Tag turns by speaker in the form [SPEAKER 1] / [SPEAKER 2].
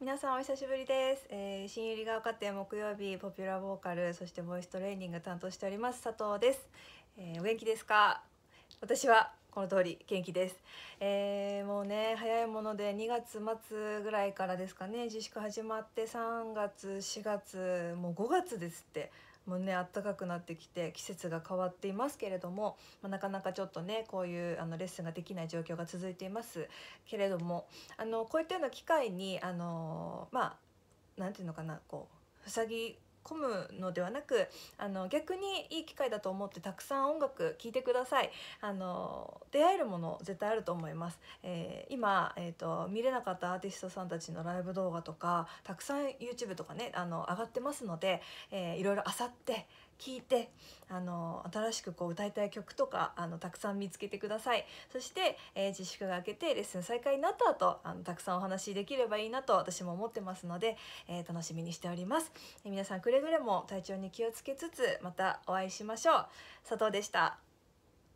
[SPEAKER 1] 皆さんお久しぶりです、えー、新百合ヶ丘店木曜日ポピュラーボーカルそしてボイストレーニング担当しております佐藤です、えー、お元気ですか私はこの通り元気です、えー、もうね早いもので2月末ぐらいからですかね自粛始まって3月4月もう5月ですってもうね暖かくなってきて季節が変わっていますけれども、まあ、なかなかちょっとねこういうあのレッスンができない状況が続いていますけれどもあのこういったような機会にあのまあ何て言うのかなこう塞ぎ込むのではなくあの逆にいい機会だと思ってたくさん音楽聴いてくださいあの出会えるもの絶対あると思います、えー、今、えーと、見れなかったアーティストさんたちのライブ動画とかたくさん YouTube とかねあの上がってますので、えー、いろいろあさって聞いてあの新しくこう歌いたい曲とかあのたくさん見つけてくださいそして、えー、自粛が明けてレッスン再開になった後あのたくさんお話しできればいいなと私も思ってますので、えー、楽しみにしております、え皆さんくれぐれも体調に気をつけつつまたお会いしましょう佐藤でした